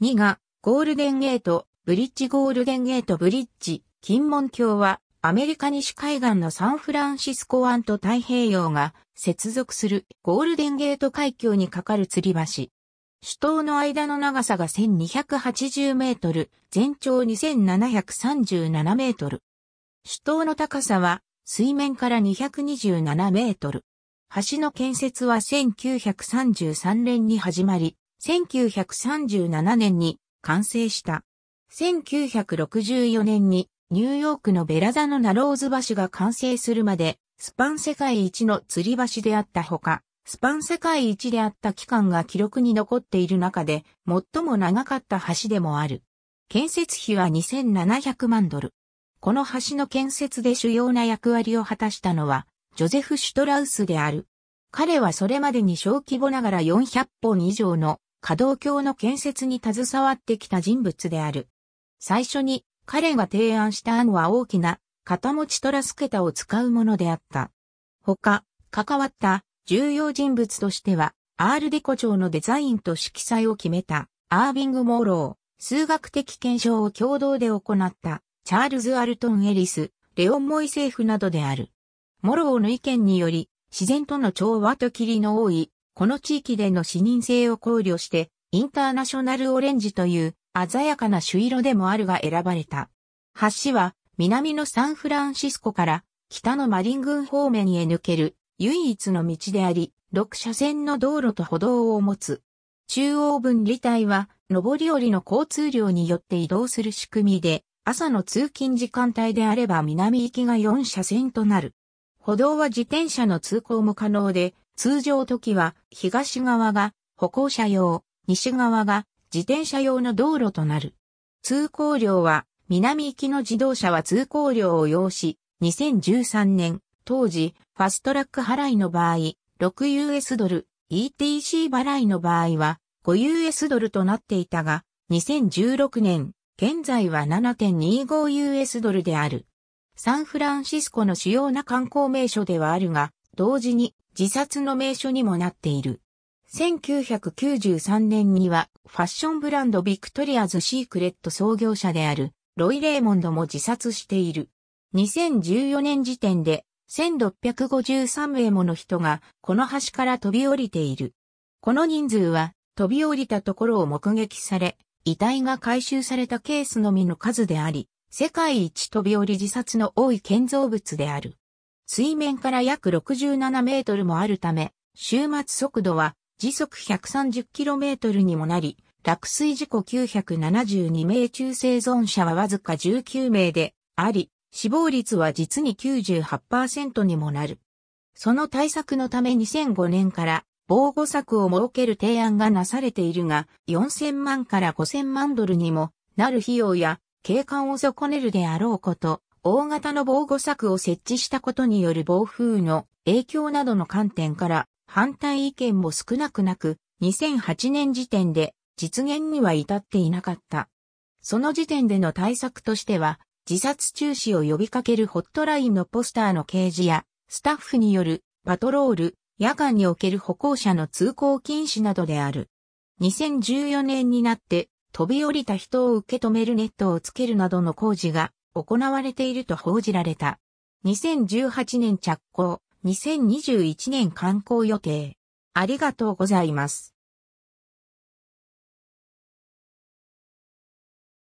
2が、ゴールデンゲート、ブリッジゴールデンゲートブリッジ、金門橋は、アメリカ西海岸のサンフランシスコ湾と太平洋が接続するゴールデンゲート海峡に架かる吊り橋。首都の間の長さが1280メートル、全長2737メートル。首都の高さは水面から227メートル。橋の建設は1933年に始まり、1937年に完成した。1964年にニューヨークのベラザのナローズ橋が完成するまで、スパン世界一の吊り橋であったほか、スパン世界一であった期間が記録に残っている中で、最も長かった橋でもある。建設費は2700万ドル。この橋の建設で主要な役割を果たしたのは、ジョゼフ・シュトラウスである。彼はそれまでに小規模ながら400本以上の華道橋の建設に携わってきた人物である。最初に彼が提案した案は大きな片持ちトラス桁を使うものであった。他、関わった重要人物としては、アールデコ町のデザインと色彩を決めた、アービング・モーロー、数学的検証を共同で行った、チャールズ・アルトン・エリス、レオン・モイ政府などである。モローの意見により、自然との調和と霧の多いこの地域での視認性を考慮して、インターナショナルオレンジという鮮やかな朱色でもあるが選ばれた。橋は南のサンフランシスコから北のマリン郡方面へ抜ける唯一の道であり、6車線の道路と歩道を持つ。中央分離帯は上り降りの交通量によって移動する仕組みで、朝の通勤時間帯であれば南行きが4車線となる。歩道は自転車の通行も可能で、通常時は東側が歩行者用、西側が自転車用の道路となる。通行量は南行きの自動車は通行量を要し、2013年、当時、ファストラック払いの場合、6US ドル、ETC 払いの場合は、5US ドルとなっていたが、2016年、現在は 7.25US ドルである。サンフランシスコの主要な観光名所ではあるが、同時に自殺の名所にもなっている。1993年にはファッションブランドビクトリアズ・シークレット創業者であるロイ・レーモンドも自殺している。2014年時点で1653名もの人がこの橋から飛び降りている。この人数は飛び降りたところを目撃され、遺体が回収されたケースのみの数であり、世界一飛び降り自殺の多い建造物である。水面から約67メートルもあるため、終末速度は時速1 3 0トルにもなり、落水事故972名中生存者はわずか19名であり、死亡率は実に98%にもなる。その対策のため2005年から防護策を設ける提案がなされているが、4000万から5000万ドルにもなる費用や景観を損ねるであろうこと、大型の防護柵を設置したことによる暴風の影響などの観点から反対意見も少なくなく、2008年時点で実現には至っていなかった。その時点での対策としては、自殺中止を呼びかけるホットラインのポスターの掲示や、スタッフによるパトロール、夜間における歩行者の通行禁止などである。2014年になって飛び降りた人を受け止めるネットをつけるなどの工事が行われていると報じられた。2018年着工、2021年観光予定。ありがとうございます。